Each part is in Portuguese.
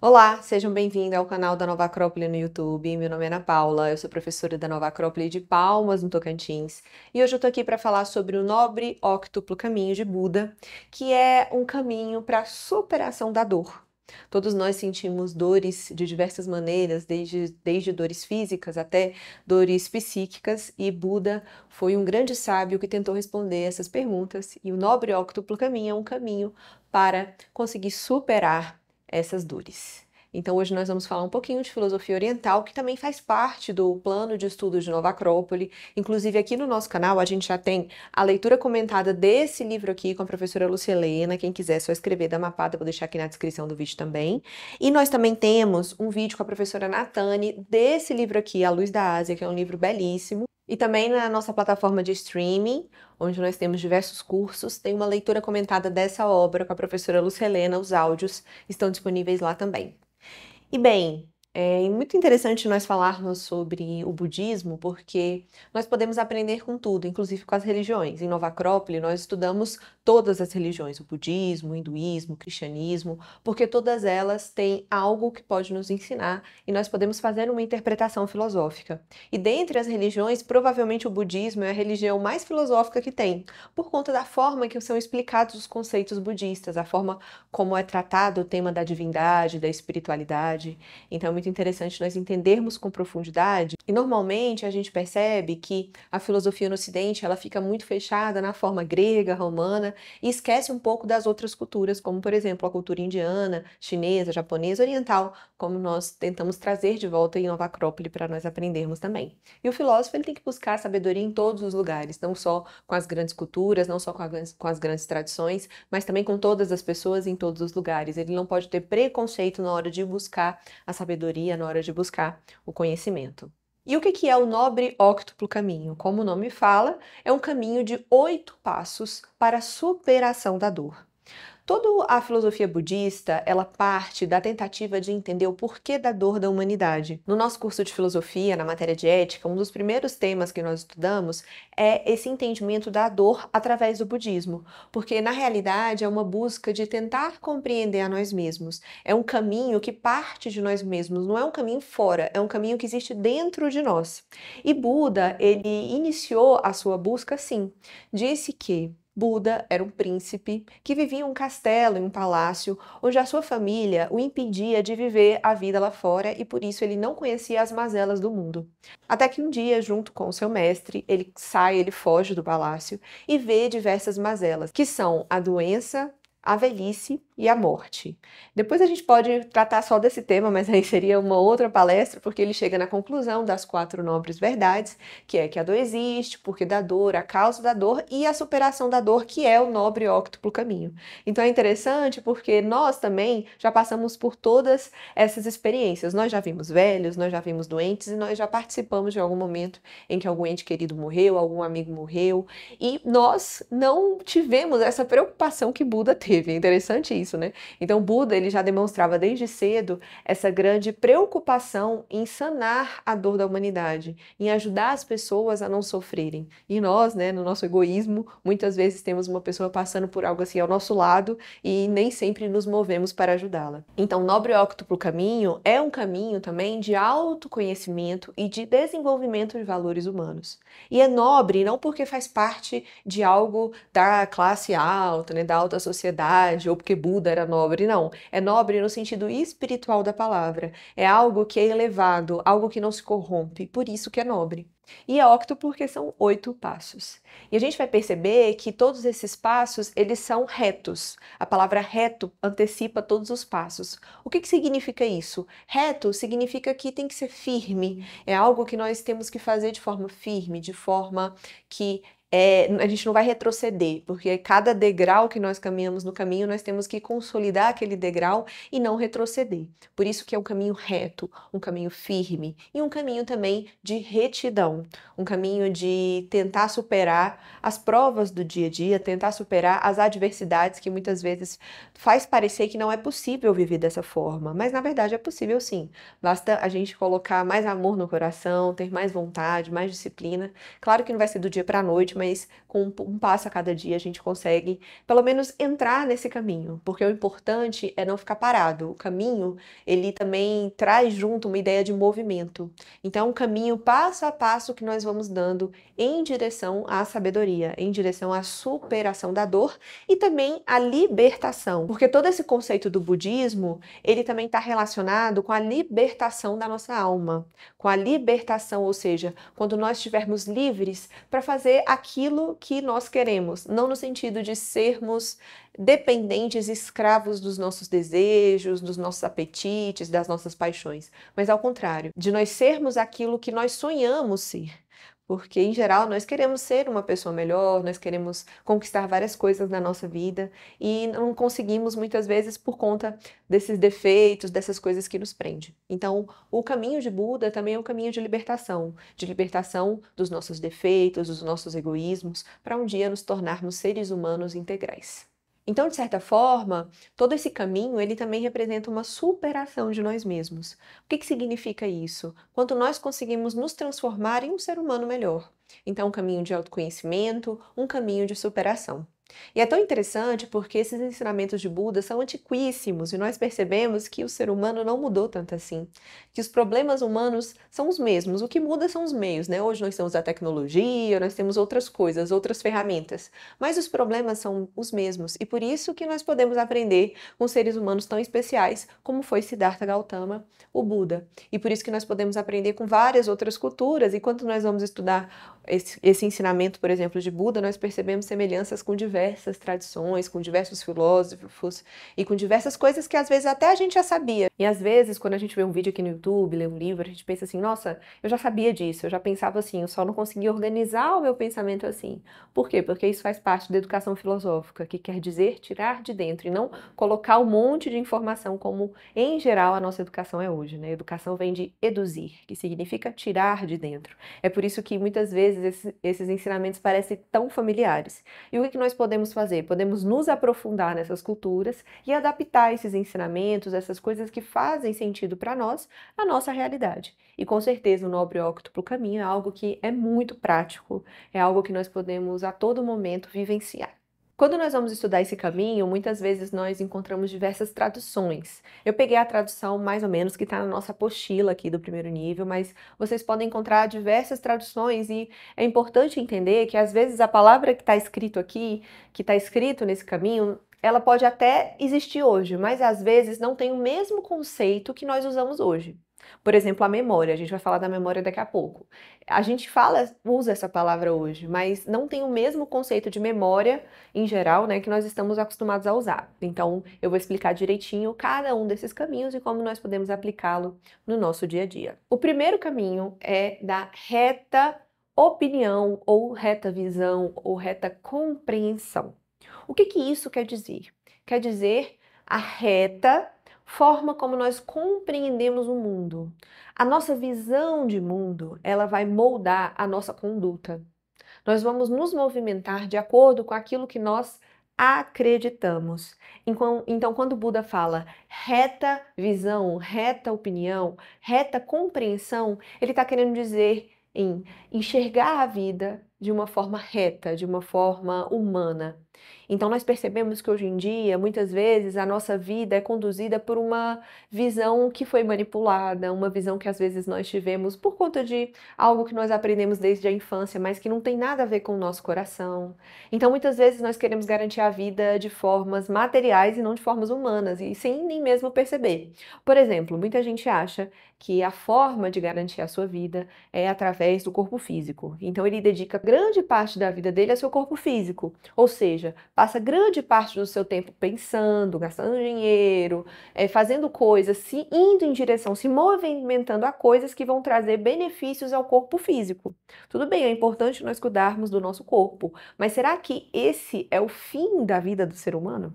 Olá, sejam bem-vindos ao canal da Nova Acrópole no YouTube. Meu nome é Ana Paula, eu sou professora da Nova Acrópole de Palmas, no Tocantins, e hoje eu tô aqui para falar sobre o nobre octuplo caminho de Buda, que é um caminho para a superação da dor. Todos nós sentimos dores de diversas maneiras, desde, desde dores físicas até dores psíquicas, e Buda foi um grande sábio que tentou responder essas perguntas, e o nobre octuplo caminho é um caminho para conseguir superar essas dores. Então, hoje nós vamos falar um pouquinho de filosofia oriental, que também faz parte do plano de estudos de Nova Acrópole. Inclusive, aqui no nosso canal, a gente já tem a leitura comentada desse livro aqui com a professora Lucia Helena. Quem quiser, é só escrever da mapada, vou deixar aqui na descrição do vídeo também. E nós também temos um vídeo com a professora Natane desse livro aqui, A Luz da Ásia, que é um livro belíssimo. E também na nossa plataforma de streaming, onde nós temos diversos cursos. Tem uma leitura comentada dessa obra com a professora Lúcia Helena, os áudios estão disponíveis lá também. E bem, é muito interessante nós falarmos sobre o budismo, porque nós podemos aprender com tudo, inclusive com as religiões. Em Nova Acrópole, nós estudamos todas as religiões, o budismo, o hinduísmo, o cristianismo, porque todas elas têm algo que pode nos ensinar e nós podemos fazer uma interpretação filosófica. E dentre as religiões, provavelmente o budismo é a religião mais filosófica que tem, por conta da forma que são explicados os conceitos budistas, a forma como é tratado o tema da divindade, da espiritualidade. Então é muito interessante nós entendermos com profundidade. E normalmente a gente percebe que a filosofia no ocidente, ela fica muito fechada na forma grega, romana, e esquece um pouco das outras culturas, como por exemplo a cultura indiana, chinesa, japonesa, oriental, como nós tentamos trazer de volta em Nova Acrópole para nós aprendermos também. E o filósofo ele tem que buscar sabedoria em todos os lugares, não só com as grandes culturas, não só com, a, com as grandes tradições, mas também com todas as pessoas em todos os lugares. Ele não pode ter preconceito na hora de buscar a sabedoria, na hora de buscar o conhecimento. E o que é o nobre octuplo caminho? Como o nome fala, é um caminho de oito passos para a superação da dor. Toda a filosofia budista, ela parte da tentativa de entender o porquê da dor da humanidade. No nosso curso de filosofia, na matéria de ética, um dos primeiros temas que nós estudamos é esse entendimento da dor através do budismo, porque na realidade é uma busca de tentar compreender a nós mesmos. É um caminho que parte de nós mesmos, não é um caminho fora, é um caminho que existe dentro de nós. E Buda, ele iniciou a sua busca assim. Disse que Buda era um príncipe que vivia em um castelo, em um palácio, onde a sua família o impedia de viver a vida lá fora e por isso ele não conhecia as mazelas do mundo. Até que um dia, junto com seu mestre, ele sai, ele foge do palácio e vê diversas mazelas, que são a doença, a velhice e a morte. Depois a gente pode tratar só desse tema, mas aí seria uma outra palestra, porque ele chega na conclusão das quatro nobres verdades, que é que a dor existe, porque da dor, a causa da dor e a superação da dor, que é o nobre octuplo caminho. Então é interessante porque nós também já passamos por todas essas experiências. Nós já vimos velhos, nós já vimos doentes e nós já participamos de algum momento em que algum ente querido morreu, algum amigo morreu, e nós não tivemos essa preocupação que Buda interessante isso, né? Então, Buda ele já demonstrava desde cedo essa grande preocupação em sanar a dor da humanidade, em ajudar as pessoas a não sofrerem. E nós, né, no nosso egoísmo, muitas vezes temos uma pessoa passando por algo assim ao nosso lado e nem sempre nos movemos para ajudá-la. Então, Nobre Octuplo Caminho é um caminho também de autoconhecimento e de desenvolvimento de valores humanos. E é nobre não porque faz parte de algo da classe alta, né, da alta sociedade ou porque Buda era nobre, não. É nobre no sentido espiritual da palavra. É algo que é elevado, algo que não se corrompe, por isso que é nobre. E é octo porque são oito passos. E a gente vai perceber que todos esses passos, eles são retos. A palavra reto antecipa todos os passos. O que, que significa isso? Reto significa que tem que ser firme. É algo que nós temos que fazer de forma firme, de forma que é, a gente não vai retroceder, porque cada degrau que nós caminhamos no caminho, nós temos que consolidar aquele degrau e não retroceder. Por isso que é um caminho reto, um caminho firme e um caminho também de retidão, um caminho de tentar superar as provas do dia a dia, tentar superar as adversidades que muitas vezes faz parecer que não é possível viver dessa forma, mas na verdade é possível sim. Basta a gente colocar mais amor no coração, ter mais vontade, mais disciplina. Claro que não vai ser do dia para noite, mas com um passo a cada dia a gente consegue, pelo menos, entrar nesse caminho, porque o importante é não ficar parado. O caminho, ele também traz junto uma ideia de movimento. Então, é um caminho passo a passo que nós vamos dando em direção à sabedoria, em direção à superação da dor e também à libertação, porque todo esse conceito do budismo, ele também está relacionado com a libertação da nossa alma, com a libertação, ou seja, quando nós estivermos livres para fazer aquilo aquilo que nós queremos, não no sentido de sermos dependentes, escravos dos nossos desejos, dos nossos apetites, das nossas paixões, mas ao contrário, de nós sermos aquilo que nós sonhamos ser. Porque, em geral, nós queremos ser uma pessoa melhor, nós queremos conquistar várias coisas na nossa vida e não conseguimos muitas vezes por conta desses defeitos, dessas coisas que nos prende. Então, o caminho de Buda também é um caminho de libertação de libertação dos nossos defeitos, dos nossos egoísmos para um dia nos tornarmos seres humanos integrais. Então, de certa forma, todo esse caminho ele também representa uma superação de nós mesmos. O que, que significa isso? Quanto nós conseguimos nos transformar em um ser humano melhor. Então, um caminho de autoconhecimento, um caminho de superação. E é tão interessante porque esses ensinamentos de Buda são antiquíssimos e nós percebemos que o ser humano não mudou tanto assim, que os problemas humanos são os mesmos, o que muda são os meios, né? Hoje nós temos a tecnologia, nós temos outras coisas, outras ferramentas, mas os problemas são os mesmos e por isso que nós podemos aprender com seres humanos tão especiais como foi Siddhartha Gautama, o Buda. E por isso que nós podemos aprender com várias outras culturas e quando nós vamos estudar esse, esse ensinamento, por exemplo, de Buda, nós percebemos semelhanças com diversos diversas tradições, com diversos filósofos e com diversas coisas que às vezes até a gente já sabia. E às vezes, quando a gente vê um vídeo aqui no YouTube, lê um livro, a gente pensa assim: nossa, eu já sabia disso, eu já pensava assim, eu só não conseguia organizar o meu pensamento assim. Por quê? Porque isso faz parte da educação filosófica, que quer dizer tirar de dentro e não colocar um monte de informação como, em geral, a nossa educação é hoje. Né? Educação vem de eduzir, que significa tirar de dentro. É por isso que muitas vezes esses, ensinamentos parecem tão familiares. E o que nós podemos podemos fazer? Podemos nos aprofundar nessas culturas e adaptar esses ensinamentos, essas coisas que fazem sentido para nós, à nossa realidade. E com certeza o nobre óctuplo caminho é algo que é muito prático, é algo que nós podemos a todo momento vivenciar. Quando nós vamos estudar esse caminho, muitas vezes nós encontramos diversas traduções. Eu peguei a tradução mais ou menos que está na nossa apostila aqui do primeiro nível, mas vocês podem encontrar diversas traduções e é importante entender que às vezes a palavra que está escrito aqui, que está escrito nesse caminho, ela pode até existir hoje, mas às vezes não tem o mesmo conceito que nós usamos hoje. Por exemplo, a memória, a gente vai falar da memória daqui a pouco. A gente fala, usa essa palavra hoje, mas não tem o mesmo conceito de memória em geral, né, que nós estamos acostumados a usar. Então, eu vou explicar direitinho cada um desses caminhos e como nós podemos aplicá-lo no nosso dia a dia. O primeiro caminho é da reta opinião ou reta visão ou reta compreensão. O que que isso quer dizer? Quer dizer a reta forma como nós compreendemos o mundo. A nossa visão de mundo, ela vai moldar a nossa conduta. Nós vamos nos movimentar de acordo com aquilo que nós acreditamos. Então, então quando Buda fala reta visão, reta opinião, reta compreensão, ele está querendo dizer em enxergar a vida de uma forma reta, de uma forma humana, então, nós percebemos que hoje em dia, muitas vezes, a nossa vida é conduzida por uma visão que foi manipulada, uma visão que às vezes nós tivemos por conta de algo que nós aprendemos desde a infância, mas que não tem nada a ver com o nosso coração. Então, muitas vezes, nós queremos garantir a vida de formas materiais e não de formas humanas, e sem nem mesmo perceber. Por exemplo, muita gente acha que a forma de garantir a sua vida é através do corpo físico. Então, ele dedica grande parte da vida dele ao seu corpo físico, ou seja, passa grande parte do seu tempo pensando, gastando dinheiro, é, fazendo coisas, se indo em direção, se movimentando a coisas que vão trazer benefícios ao corpo físico. Tudo bem, é importante nós cuidarmos do nosso corpo, mas será que esse é o fim da vida do ser humano?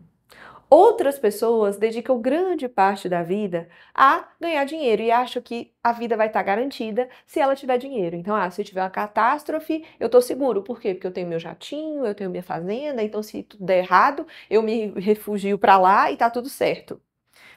Outras pessoas dedicam grande parte da vida a ganhar dinheiro e acham que a vida vai estar tá garantida se ela tiver dinheiro. Então, ah, se tiver uma catástrofe, eu estou seguro. Por quê? Porque eu tenho meu jatinho, eu tenho minha fazenda, então se tudo der errado, eu me refugio para lá e está tudo certo.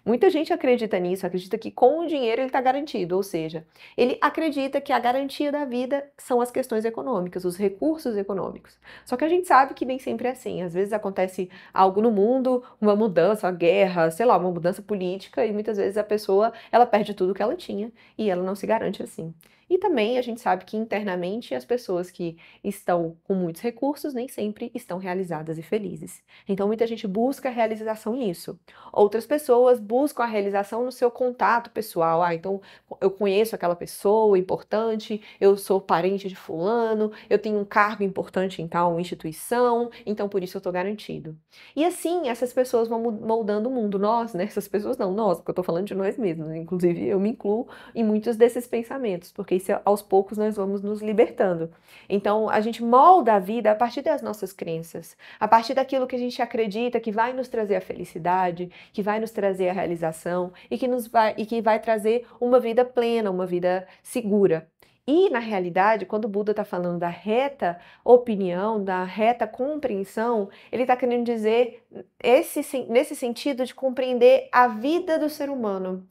Muita gente acredita nisso, acredita que com o dinheiro ele está garantido, ou seja, ele acredita que a garantia da vida são as questões econômicas, os recursos econômicos. Só que a gente sabe que nem sempre é assim. Às vezes acontece algo no mundo, uma mudança, uma guerra, sei lá, uma mudança política e muitas vezes a pessoa ela perde tudo que ela tinha e ela não se garante assim. E também a gente sabe que internamente as pessoas que estão com muitos recursos nem sempre estão realizadas e felizes. Então muita gente busca realização nisso. Outras pessoas buscam a realização no seu contato pessoal. Ah, então eu conheço aquela pessoa importante, eu sou parente de fulano, eu tenho um cargo importante em tal instituição, então por isso eu estou garantido. E assim essas pessoas vão moldando o mundo. Nós, né? Essas pessoas não, nós, porque eu estou falando de nós mesmos. Né? Inclusive eu me incluo em muitos desses pensamentos, porque aos poucos nós vamos nos libertando. Então a gente molda a vida a partir das nossas crenças, a partir daquilo que a gente acredita que vai nos trazer a felicidade, que vai nos trazer a realização e que, nos vai, e que vai trazer uma vida plena, uma vida segura. E, na realidade, quando o Buda está falando da reta opinião, da reta compreensão, ele está querendo dizer esse, nesse sentido de compreender a vida do ser humano.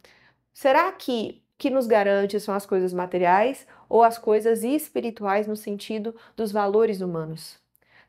Será que que nos garante são as coisas materiais ou as coisas espirituais no sentido dos valores humanos?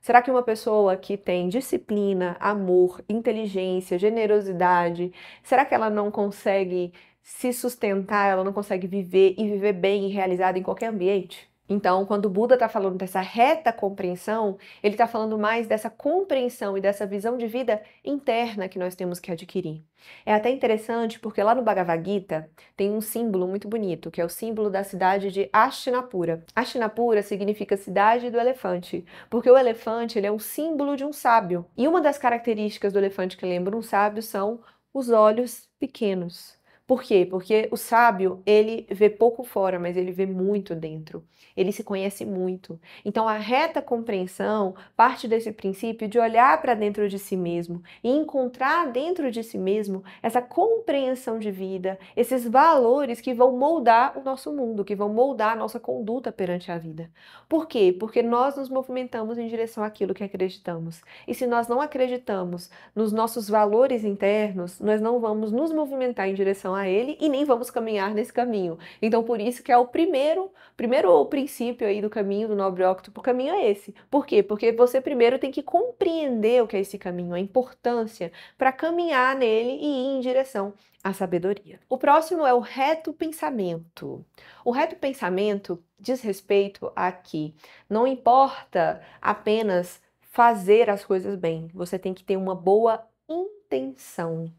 Será que uma pessoa que tem disciplina, amor, inteligência, generosidade, será que ela não consegue se sustentar, ela não consegue viver e viver bem e realizada em qualquer ambiente? Então, quando o Buda está falando dessa reta compreensão, ele está falando mais dessa compreensão e dessa visão de vida interna que nós temos que adquirir. É até interessante porque lá no Bhagavad Gita tem um símbolo muito bonito, que é o símbolo da cidade de Ashtinapura. Ashtinapura significa cidade do elefante, porque o elefante ele é um símbolo de um sábio. E uma das características do elefante que lembra um sábio são os olhos pequenos. Por quê? Porque o sábio, ele vê pouco fora, mas ele vê muito dentro. Ele se conhece muito. Então, a reta compreensão parte desse princípio de olhar para dentro de si mesmo e encontrar dentro de si mesmo essa compreensão de vida, esses valores que vão moldar o nosso mundo, que vão moldar a nossa conduta perante a vida. Por quê? Porque nós nos movimentamos em direção àquilo que acreditamos. E se nós não acreditamos nos nossos valores internos, nós não vamos nos movimentar em direção a ele e nem vamos caminhar nesse caminho. Então, por isso que é o primeiro, primeiro princípio aí do caminho do nobre octuplo, o caminho é esse. Por quê? Porque você primeiro tem que compreender o que é esse caminho, a importância para caminhar nele e ir em direção à sabedoria. O próximo é o reto pensamento. O reto pensamento diz respeito a que não importa apenas fazer as coisas bem, você tem que ter uma boa intenção.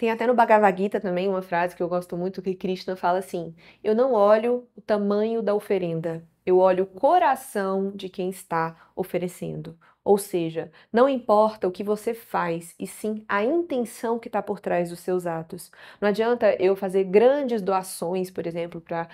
Tem até no Bhagavad Gita também uma frase que eu gosto muito que Krishna fala assim: Eu não olho o tamanho da oferenda, eu olho o coração de quem está oferecendo. Ou seja, não importa o que você faz, e sim a intenção que está por trás dos seus atos. Não adianta eu fazer grandes doações, por exemplo, para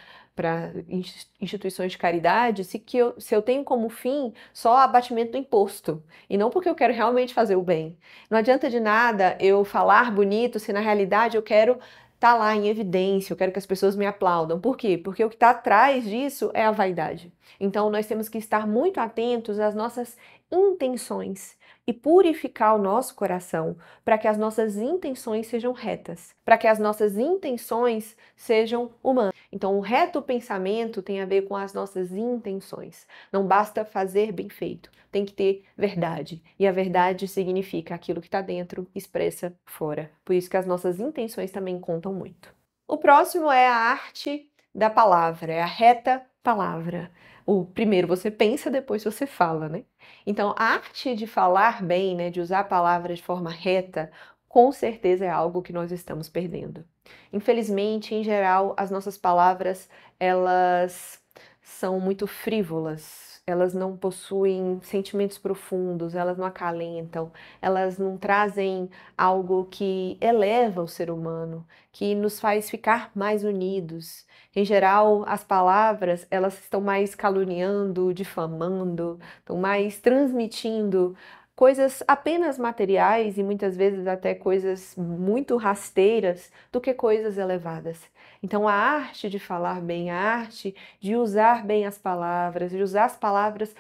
instituições de caridade, se, que eu, se eu tenho como fim só abatimento do imposto, e não porque eu quero realmente fazer o bem. Não adianta de nada eu falar bonito se na realidade eu quero tá lá em evidência, eu quero que as pessoas me aplaudam. Por quê? Porque o que está atrás disso é a vaidade. Então nós temos que estar muito atentos às nossas intenções e purificar o nosso coração para que as nossas intenções sejam retas, para que as nossas intenções sejam humanas. Então, o reto pensamento tem a ver com as nossas intenções. Não basta fazer bem feito, tem que ter verdade. E a verdade significa aquilo que está dentro expressa fora. Por isso que as nossas intenções também contam muito. O próximo é a arte da palavra, é a reta palavra o primeiro você pensa, depois você fala, né? Então, a arte de falar bem, né, de usar a palavra de forma reta, com certeza é algo que nós estamos perdendo. Infelizmente, em geral, as nossas palavras, elas são muito frívolas, elas não possuem sentimentos profundos, elas não acalentam, elas não trazem algo que eleva o ser humano, que nos faz ficar mais unidos. Em geral, as palavras, elas estão mais caluniando, difamando, estão mais transmitindo coisas apenas materiais e muitas vezes até coisas muito rasteiras do que coisas elevadas. Então, a arte de falar bem, a arte de usar bem as palavras, de usar as palavras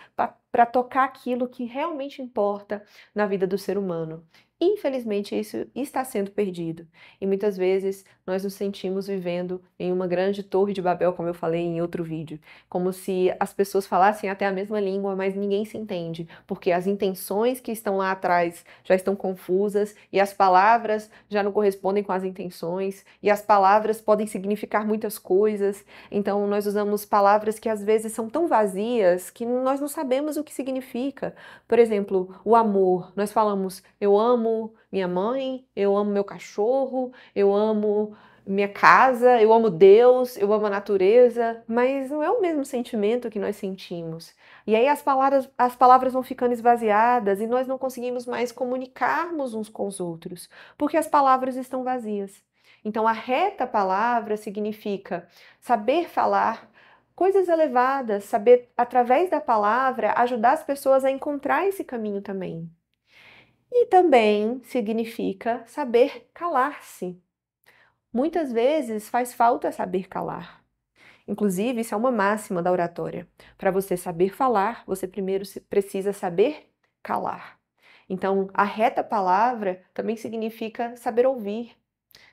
para tocar aquilo que realmente importa na vida do ser humano. Infelizmente, isso está sendo perdido. E muitas vezes nós nos sentimos vivendo em uma grande torre de Babel, como eu falei em outro vídeo, como se as pessoas falassem até a mesma língua, mas ninguém se entende, porque as intenções que estão lá atrás já estão confusas e as palavras já não correspondem com as intenções, e as palavras podem significar muitas coisas. Então, nós usamos palavras que às vezes são tão vazias que nós não sabemos o que significa. Por exemplo, o amor. Nós falamos eu amo amo minha mãe, eu amo meu cachorro, eu amo minha casa, eu amo Deus, eu amo a natureza, mas não é o mesmo sentimento que nós sentimos. E aí as palavras, as palavras vão ficando esvaziadas e nós não conseguimos mais comunicarmos uns com os outros, porque as palavras estão vazias. Então a reta palavra significa saber falar coisas elevadas, saber através da palavra ajudar as pessoas a encontrar esse caminho também. E também significa saber calar-se. Muitas vezes faz falta saber calar. Inclusive, isso é uma máxima da oratória. Para você saber falar, você primeiro precisa saber calar. Então, a reta palavra também significa saber ouvir,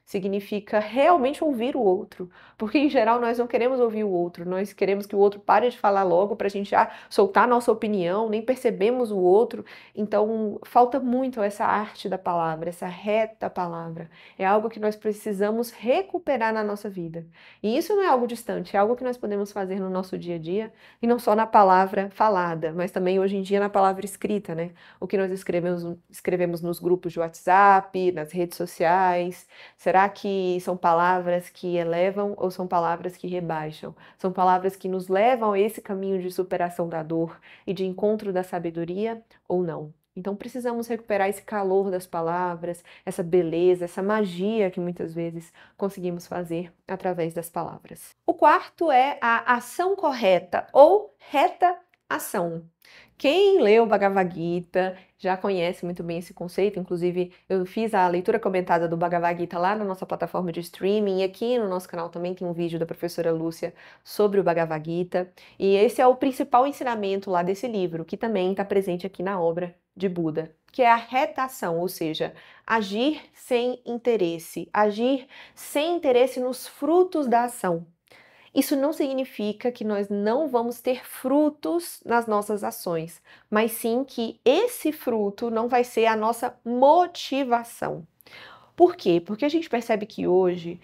significa realmente ouvir o outro. Porque, em geral, nós não queremos ouvir o outro, nós queremos que o outro pare de falar logo para ah, a gente já soltar nossa opinião, nem percebemos o outro. Então, falta muito essa arte da palavra, essa reta palavra. É algo que nós precisamos recuperar na nossa vida. E isso não é algo distante, é algo que nós podemos fazer no nosso dia a dia e não só na palavra falada, mas também hoje em dia na palavra escrita, né? O que nós escrevemos, escrevemos nos grupos de WhatsApp, nas redes sociais. Será Será que são palavras que elevam ou são palavras que rebaixam? São palavras que nos levam a esse caminho de superação da dor e de encontro da sabedoria ou não? Então precisamos recuperar esse calor das palavras, essa beleza, essa magia que muitas vezes conseguimos fazer através das palavras. O quarto é a ação correta ou reta ação. Quem leu Bhagavad Gita já conhece muito bem esse conceito, inclusive eu fiz a leitura comentada do Bhagavad Gita lá na nossa plataforma de streaming e aqui no nosso canal também tem um vídeo da professora Lúcia sobre o Bhagavad Gita, e esse é o principal ensinamento lá desse livro, que também está presente aqui na obra de Buda, que é a retação, ou seja, agir sem interesse, agir sem interesse nos frutos da ação. Isso não significa que nós não vamos ter frutos nas nossas ações, mas sim que esse fruto não vai ser a nossa motivação. Por quê? Porque a gente percebe que hoje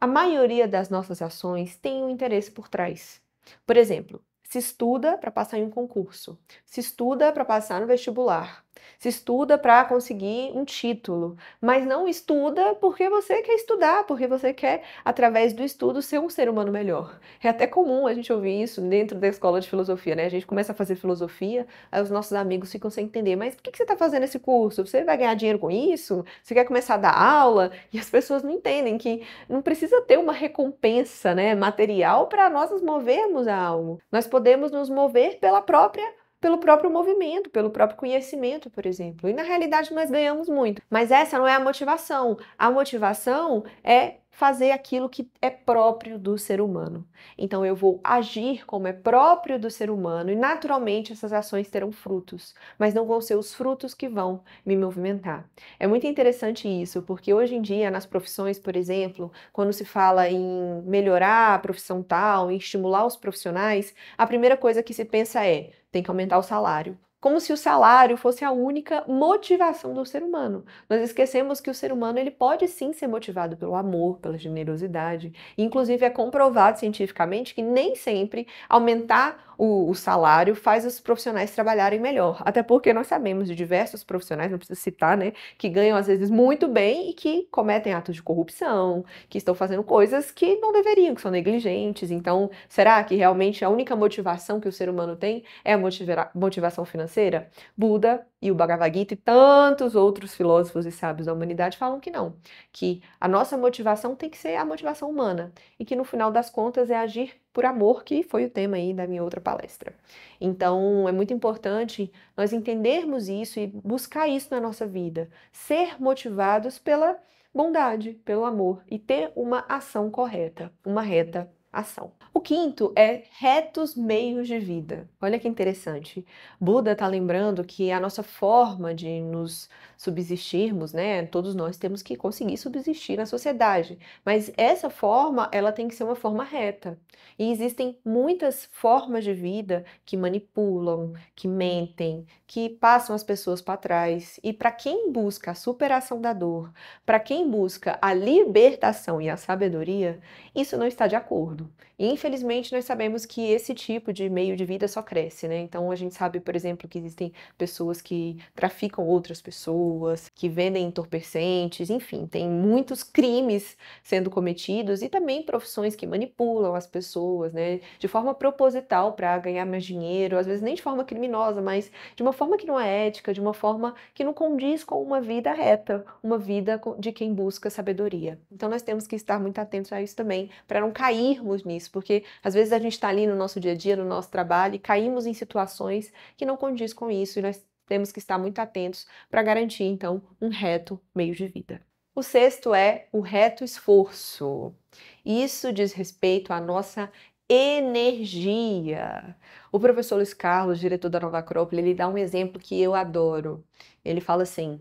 a maioria das nossas ações tem um interesse por trás. Por exemplo, se estuda para passar em um concurso, se estuda para passar no vestibular, se estuda para conseguir um título, mas não estuda porque você quer estudar, porque você quer, através do estudo, ser um ser humano melhor. É até comum a gente ouvir isso dentro da escola de filosofia, né? A gente começa a fazer filosofia, aí os nossos amigos ficam sem entender, mas por que, que você está fazendo esse curso? Você vai ganhar dinheiro com isso? Você quer começar a dar aula? E as pessoas não entendem que não precisa ter uma recompensa né, material para nós nos movermos a algo. Nós podemos nos mover pela própria pelo próprio movimento, pelo próprio conhecimento, por exemplo. E na realidade nós ganhamos muito. Mas essa não é a motivação. A motivação é fazer aquilo que é próprio do ser humano. Então eu vou agir como é próprio do ser humano e naturalmente essas ações terão frutos, mas não vão ser os frutos que vão me movimentar. É muito interessante isso, porque hoje em dia nas profissões, por exemplo, quando se fala em melhorar a profissão tal, em estimular os profissionais, a primeira coisa que se pensa é: tem que aumentar o salário como se o salário fosse a única motivação do ser humano. Nós esquecemos que o ser humano ele pode sim ser motivado pelo amor, pela generosidade. Inclusive é comprovado cientificamente que nem sempre aumentar o, o, salário faz os profissionais trabalharem melhor. Até porque nós sabemos de diversos profissionais, não precisa citar, né, que ganham às vezes muito bem e que cometem atos de corrupção, que estão fazendo coisas que não deveriam, que são negligentes. Então, será que realmente a única motivação que o ser humano tem é a motiva motivação financeira? Buda e o Bhagavad Gita e tantos outros filósofos e sábios da humanidade falam que não, que a nossa motivação tem que ser a motivação humana e que no final das contas é agir por amor, que foi o tema aí da minha outra palestra. Então, é muito importante nós entendermos isso e buscar isso na nossa vida, ser motivados pela bondade, pelo amor e ter uma ação correta, uma reta ação. O quinto é retos meios de vida. Olha que interessante. Buda está lembrando que a nossa forma de nos subsistirmos, né? Todos nós temos que conseguir subsistir na sociedade, mas essa forma, ela tem que ser uma forma reta. E existem muitas formas de vida que manipulam, que mentem, que passam as pessoas para trás. E para quem busca a superação da dor, para quem busca a libertação e a sabedoria, isso não está de acordo. E infelizmente nós sabemos que esse tipo de meio de vida só cresce, né? Então a gente sabe, por exemplo, que existem pessoas que traficam outras pessoas pessoas, que vendem entorpecentes, enfim, tem muitos crimes sendo cometidos e também profissões que manipulam as pessoas, né, de forma proposital para ganhar mais dinheiro, às vezes nem de forma criminosa, mas de uma forma que não é ética, de uma forma que não condiz com uma vida reta, uma vida de quem busca sabedoria. Então nós temos que estar muito atentos a isso também, para não cairmos nisso, porque às vezes a gente está ali no nosso dia a dia, no nosso trabalho e caímos em situações que não condiz com isso e nós temos que estar muito atentos para garantir, então, um reto meio de vida. O sexto é o reto esforço. Isso diz respeito à nossa energia. O professor Luiz Carlos, diretor da Nova Acrópole, ele dá um exemplo que eu adoro. Ele fala assim: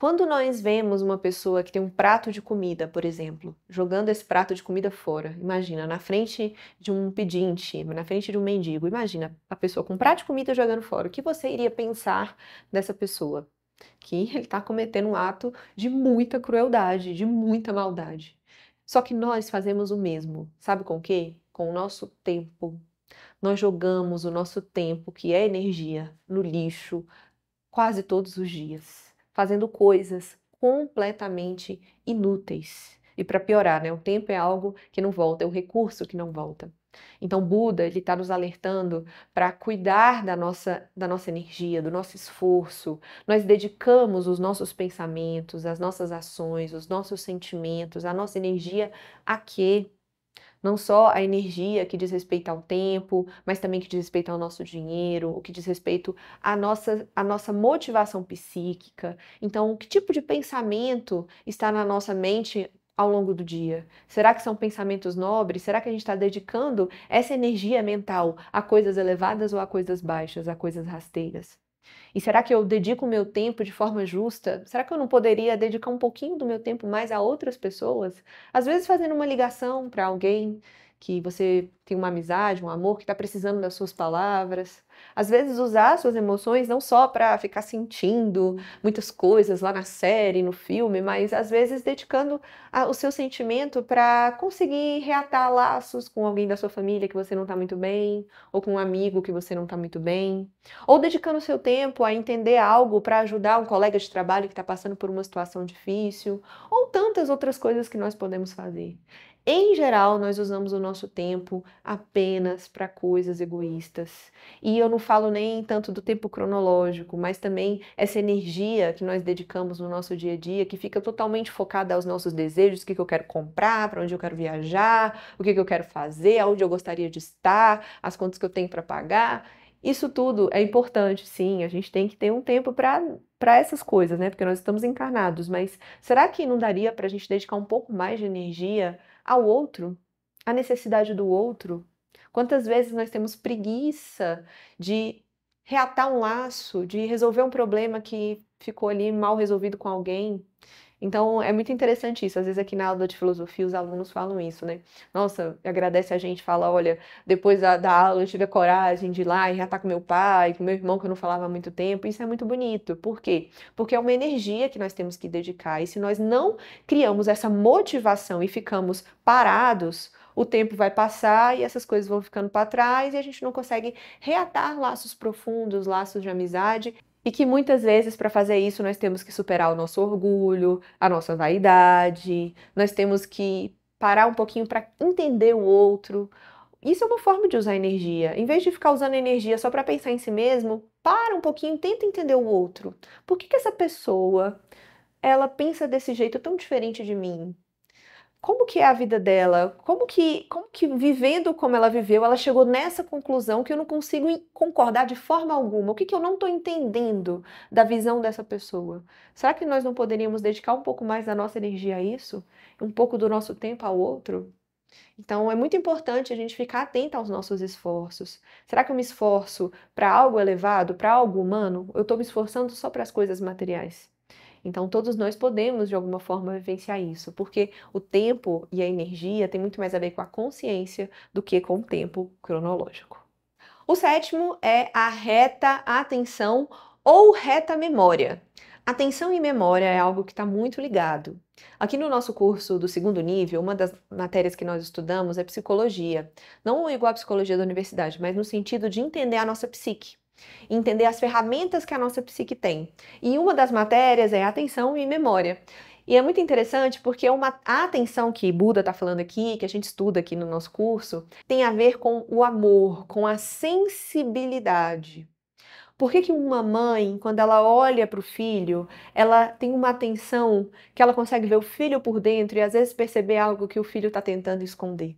quando nós vemos uma pessoa que tem um prato de comida, por exemplo, jogando esse prato de comida fora, imagina, na frente de um pedinte, na frente de um mendigo, imagina a pessoa com um prato de comida jogando fora, o que você iria pensar dessa pessoa? Que ele está cometendo um ato de muita crueldade, de muita maldade. Só que nós fazemos o mesmo, sabe com o quê? Com o nosso tempo. Nós jogamos o nosso tempo, que é energia, no lixo quase todos os dias fazendo coisas completamente inúteis. E para piorar, né, o tempo é algo que não volta, é o recurso que não volta. Então Buda ele está nos alertando para cuidar da nossa, da nossa energia, do nosso esforço. Nós dedicamos os nossos pensamentos, as nossas ações, os nossos sentimentos, a nossa energia a quê? Não só a energia que diz respeito ao tempo, mas também que diz respeito ao nosso dinheiro, o que diz respeito à nossa, à nossa motivação psíquica. Então, que tipo de pensamento está na nossa mente ao longo do dia? Será que são pensamentos nobres? Será que a gente está dedicando essa energia mental a coisas elevadas ou a coisas baixas, a coisas rasteiras? E será que eu dedico o meu tempo de forma justa? Será que eu não poderia dedicar um pouquinho do meu tempo mais a outras pessoas? Às vezes fazendo uma ligação para alguém que você tem uma amizade, um amor que está precisando das suas palavras. Às vezes, usar suas emoções não só para ficar sentindo muitas coisas lá na série, no filme, mas às vezes dedicando a, o seu sentimento para conseguir reatar laços com alguém da sua família que você não está muito bem, ou com um amigo que você não está muito bem, ou dedicando o seu tempo a entender algo para ajudar um colega de trabalho que está passando por uma situação difícil, ou tantas outras coisas que nós podemos fazer. Em geral, nós usamos o nosso tempo apenas para coisas egoístas. E eu não falo nem tanto do tempo cronológico, mas também essa energia que nós dedicamos no nosso dia a dia, que fica totalmente focada aos nossos desejos: o que, que eu quero comprar, para onde eu quero viajar, o que, que eu quero fazer, aonde eu gostaria de estar, as contas que eu tenho para pagar. Isso tudo é importante, sim, a gente tem que ter um tempo para essas coisas, né? Porque nós estamos encarnados, mas será que não daria para a gente dedicar um pouco mais de energia ao outro, a necessidade do outro. Quantas vezes nós temos preguiça de reatar um laço, de resolver um problema que ficou ali mal resolvido com alguém, então é muito interessante isso. Às vezes aqui na aula de filosofia os alunos falam isso, né? Nossa, agradece a gente, fala, olha, depois da, da aula eu tive a coragem de ir lá e já tá com meu pai, com meu irmão que eu não falava há muito tempo. Isso é muito bonito. Por quê? Porque é uma energia que nós temos que dedicar. E se nós não criamos essa motivação e ficamos parados, o tempo vai passar e essas coisas vão ficando para trás e a gente não consegue reatar laços profundos, laços de amizade e que muitas vezes, para fazer isso, nós temos que superar o nosso orgulho, a nossa vaidade, nós temos que parar um pouquinho para entender o outro. Isso é uma forma de usar energia. Em vez de ficar usando energia só para pensar em si mesmo, para um pouquinho, tenta entender o outro. Por que, que essa pessoa ela pensa desse jeito tão diferente de mim? como que é a vida dela? Como que, como que vivendo como ela viveu, ela chegou nessa conclusão que eu não consigo concordar de forma alguma? O que, que eu não estou entendendo da visão dessa pessoa? Será que nós não poderíamos dedicar um pouco mais da nossa energia a isso? Um pouco do nosso tempo ao outro? Então é muito importante a gente ficar atenta aos nossos esforços. Será que eu me esforço para algo elevado, para algo humano? Eu estou me esforçando só para as coisas materiais? Então, todos nós podemos, de alguma forma, vivenciar isso, porque o tempo e a energia tem muito mais a ver com a consciência do que com o tempo cronológico. O sétimo é a reta atenção ou reta memória. Atenção e memória é algo que está muito ligado. Aqui no nosso curso do segundo nível, uma das matérias que nós estudamos é psicologia. Não igual à psicologia da universidade, mas no sentido de entender a nossa psique entender as ferramentas que a nossa psique tem. E uma das matérias é atenção e memória. E é muito interessante porque uma, a atenção que Buda está falando aqui, que a gente estuda aqui no nosso curso, tem a ver com o amor, com a sensibilidade. Por que, que uma mãe, quando ela olha para o filho, ela tem uma atenção que ela consegue ver o filho por dentro e às vezes perceber algo que o filho está tentando esconder?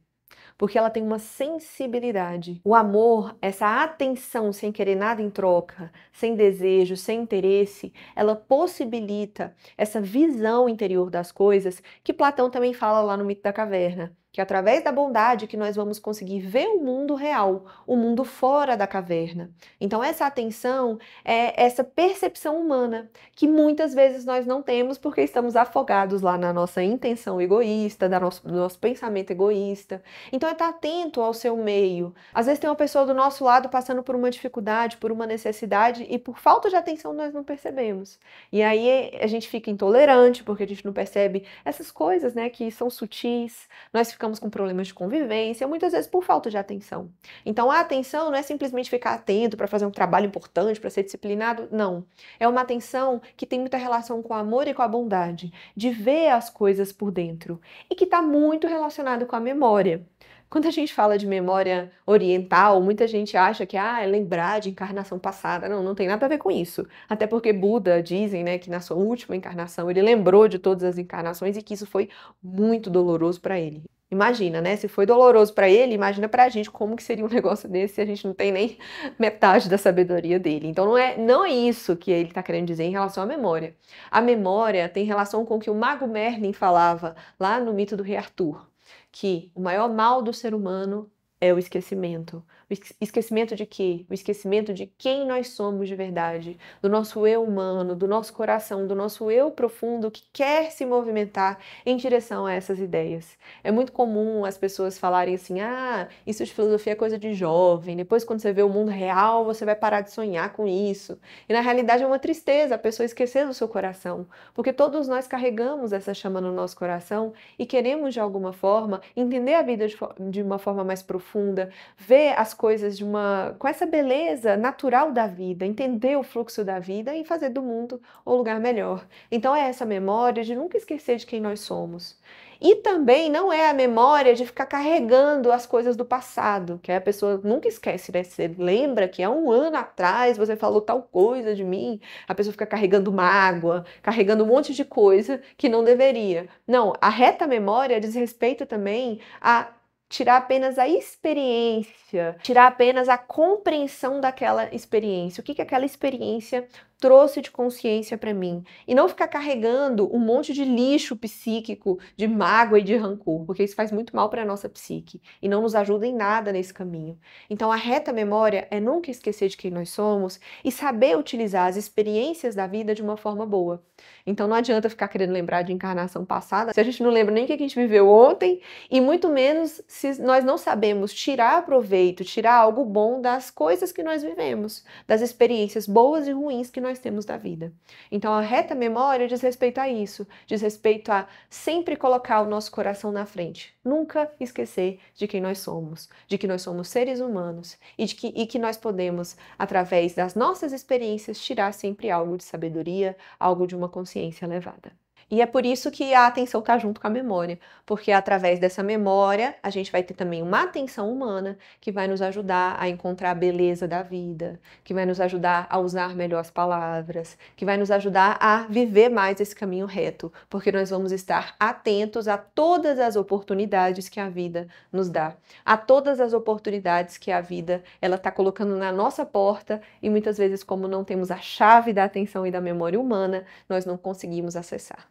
porque ela tem uma sensibilidade. O amor, essa atenção sem querer nada em troca, sem desejo, sem interesse, ela possibilita essa visão interior das coisas que Platão também fala lá no Mito da Caverna que é através da bondade que nós vamos conseguir ver o mundo real, o mundo fora da caverna. Então essa atenção é essa percepção humana que muitas vezes nós não temos porque estamos afogados lá na nossa intenção egoísta, da nosso, do nosso pensamento egoísta. Então é estar atento ao seu meio. Às vezes tem uma pessoa do nosso lado passando por uma dificuldade, por uma necessidade e por falta de atenção nós não percebemos. E aí a gente fica intolerante porque a gente não percebe essas coisas, né, que são sutis. Nós ficamos com problemas de convivência, muitas vezes por falta de atenção. Então, a atenção não é simplesmente ficar atento para fazer um trabalho importante, para ser disciplinado, não. É uma atenção que tem muita relação com o amor e com a bondade, de ver as coisas por dentro e que está muito relacionado com a memória. Quando a gente fala de memória oriental, muita gente acha que ah, é lembrar de encarnação passada. Não, não tem nada a ver com isso. Até porque Buda dizem né, que na sua última encarnação ele lembrou de todas as encarnações e que isso foi muito doloroso para ele. Imagina, né? Se foi doloroso para ele, imagina para a gente como que seria um negócio desse se a gente não tem nem metade da sabedoria dele. Então não é, não é isso que ele está querendo dizer em relação à memória. A memória tem relação com o que o mago Merlin falava lá no mito do rei Arthur, que o maior mal do ser humano é o esquecimento. O esquecimento de quê? O esquecimento de quem nós somos de verdade, do nosso eu humano, do nosso coração, do nosso eu profundo que quer se movimentar em direção a essas ideias. É muito comum as pessoas falarem assim: ah, isso de filosofia é coisa de jovem, depois quando você vê o mundo real, você vai parar de sonhar com isso. E na realidade é uma tristeza a pessoa esquecer do seu coração, porque todos nós carregamos essa chama no nosso coração e queremos de alguma forma entender a vida de, uma forma mais profunda, ver as as coisas de uma com essa beleza natural da vida, entender o fluxo da vida e fazer do mundo um lugar melhor. Então é essa memória de nunca esquecer de quem nós somos. E também não é a memória de ficar carregando as coisas do passado, que a pessoa nunca esquece, né? Você lembra que há um ano atrás você falou tal coisa de mim, a pessoa fica carregando mágoa, carregando um monte de coisa que não deveria. Não, a reta memória diz respeito também a tirar apenas a experiência, tirar apenas a compreensão daquela experiência, o que, que aquela experiência trouxe de consciência para mim. E não ficar carregando um monte de lixo psíquico, de mágoa e de rancor, porque isso faz muito mal para a nossa psique e não nos ajuda em nada nesse caminho. Então, a reta memória é nunca esquecer de quem nós somos e saber utilizar as experiências da vida de uma forma boa. Então, não adianta ficar querendo lembrar de encarnação passada se a gente não lembra nem o que a gente viveu ontem e muito menos se nós não sabemos tirar proveito, tirar algo bom das coisas que nós vivemos, das experiências boas e ruins que nós nós temos da vida. Então, a reta memória diz respeito a isso, diz respeito a sempre colocar o nosso coração na frente, nunca esquecer de quem nós somos, de que nós somos seres humanos e de que, e que nós podemos, através das nossas experiências, tirar sempre algo de sabedoria, algo de uma consciência elevada. E é por isso que a atenção está junto com a memória, porque através dessa memória a gente vai ter também uma atenção humana que vai nos ajudar a encontrar a beleza da vida, que vai nos ajudar a usar melhor as palavras, que vai nos ajudar a viver mais esse caminho reto, porque nós vamos estar atentos a todas as oportunidades que a vida nos dá, a todas as oportunidades que a vida ela está colocando na nossa porta e muitas vezes como não temos a chave da atenção e da memória humana, nós não conseguimos acessar.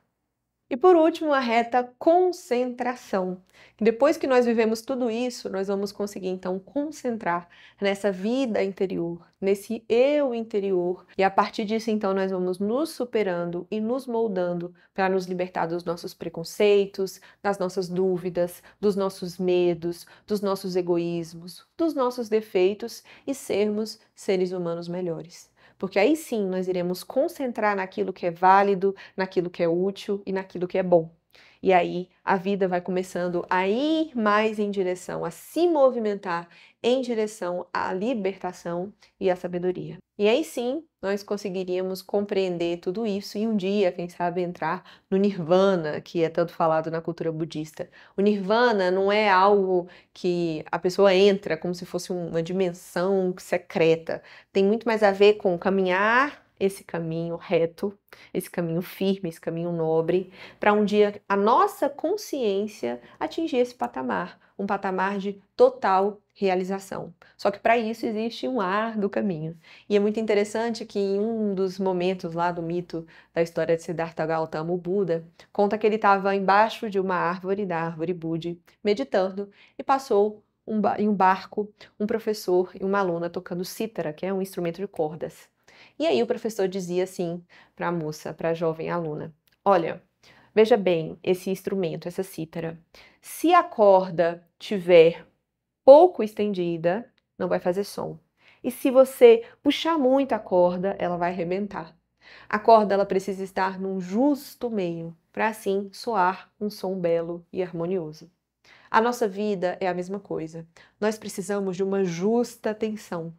E por último, a reta concentração. Depois que nós vivemos tudo isso, nós vamos conseguir então concentrar nessa vida interior, nesse eu interior. E a partir disso, então, nós vamos nos superando e nos moldando para nos libertar dos nossos preconceitos, das nossas dúvidas, dos nossos medos, dos nossos egoísmos, dos nossos defeitos e sermos seres humanos melhores porque aí sim nós iremos concentrar naquilo que é válido, naquilo que é útil e naquilo que é bom. E aí a vida vai começando a ir mais em direção, a se movimentar em direção à libertação e à sabedoria. E aí sim, nós conseguiríamos compreender tudo isso e um dia, quem sabe, entrar no nirvana, que é tanto falado na cultura budista. O nirvana não é algo que a pessoa entra como se fosse uma dimensão secreta. Tem muito mais a ver com caminhar esse caminho reto, esse caminho firme, esse caminho nobre, para um dia a nossa consciência atingir esse patamar um patamar de total realização. Só que para isso existe um ar do caminho. E é muito interessante que em um dos momentos lá do mito da história de Siddhartha Gautama, o Buda, conta que ele estava embaixo de uma árvore, da árvore Budi, meditando e passou um em um barco um professor e uma aluna tocando cítara, que é um instrumento de cordas. E aí o professor dizia assim para a moça, para a jovem aluna: Olha, veja bem esse instrumento, essa cítara. Se a corda tiver pouco estendida, não vai fazer som. E se você puxar muito a corda, ela vai arrebentar. A corda ela precisa estar num justo meio, para assim soar um som belo e harmonioso. A nossa vida é a mesma coisa. Nós precisamos de uma justa tensão.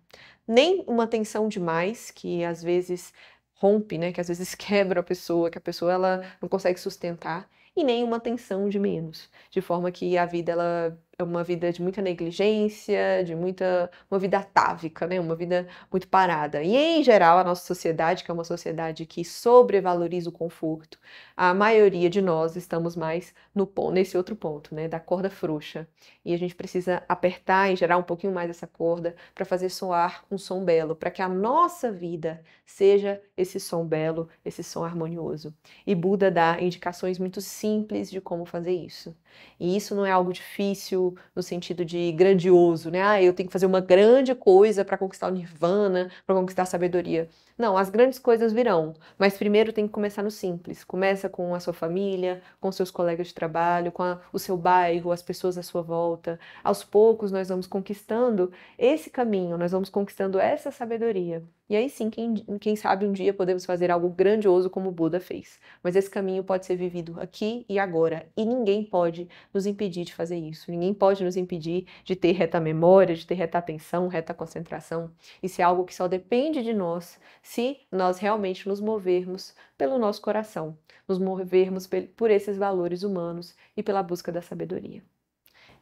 Nem uma tensão demais, que às vezes rompe, né, que às vezes quebra a pessoa, que a pessoa ela não consegue sustentar, e nem uma tensão de menos, de forma que a vida ela é uma vida de muita negligência, de muita uma vida atávica, né? Uma vida muito parada. E em geral a nossa sociedade, que é uma sociedade que sobrevaloriza o conforto, a maioria de nós estamos mais no nesse outro ponto, né? Da corda frouxa. E a gente precisa apertar e gerar um pouquinho mais essa corda para fazer soar um som belo, para que a nossa vida seja esse som belo, esse som harmonioso. E Buda dá indicações muito simples de como fazer isso. E isso não é algo difícil no sentido de grandioso, né? Ah, eu tenho que fazer uma grande coisa para conquistar o nirvana, para conquistar a sabedoria. Não, as grandes coisas virão, mas primeiro tem que começar no simples. Começa com a sua família, com seus colegas de trabalho, com a, o seu bairro, as pessoas à sua volta. Aos poucos nós vamos conquistando esse caminho, nós vamos conquistando essa sabedoria. E aí sim, quem, quem sabe um dia podemos fazer algo grandioso como Buda fez. Mas esse caminho pode ser vivido aqui e agora. E ninguém pode nos impedir de fazer isso. Ninguém pode nos impedir de ter reta memória, de ter reta atenção, reta concentração. Isso é algo que só depende de nós se nós realmente nos movermos pelo nosso coração, nos movermos por esses valores humanos e pela busca da sabedoria.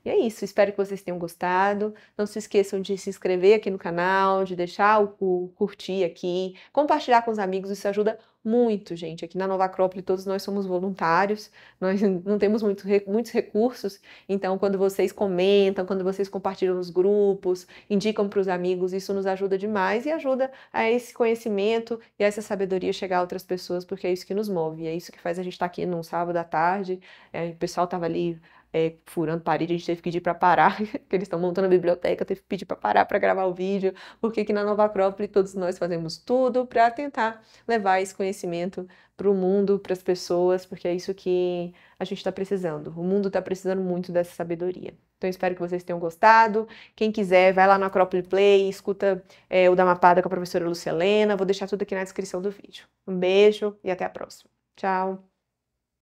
E é isso, espero que vocês tenham gostado. Não se esqueçam de se inscrever aqui no canal, de deixar o, o curtir aqui, compartilhar com os amigos, isso ajuda muito, gente. Aqui na Nova Acrópole, todos nós somos voluntários, nós não temos muito, muitos recursos, então quando vocês comentam, quando vocês compartilham nos grupos, indicam para os amigos, isso nos ajuda demais e ajuda a esse conhecimento e a essa sabedoria chegar a outras pessoas, porque é isso que nos move, é isso que faz a gente estar tá aqui num sábado à tarde, é, o pessoal estava ali é, furando parede, a gente teve que pedir para parar, que eles estão montando a biblioteca, teve que pedir para parar para gravar o vídeo, porque aqui na Nova Acrópole todos nós fazemos tudo para tentar levar esse conhecimento para o mundo, para as pessoas, porque é isso que a gente está precisando. O mundo está precisando muito dessa sabedoria. Então espero que vocês tenham gostado. Quem quiser, vai lá no Acrópole Play, escuta é, o da Mapada com a professora Lucelena. Vou deixar tudo aqui na descrição do vídeo. Um beijo e até a próxima. Tchau!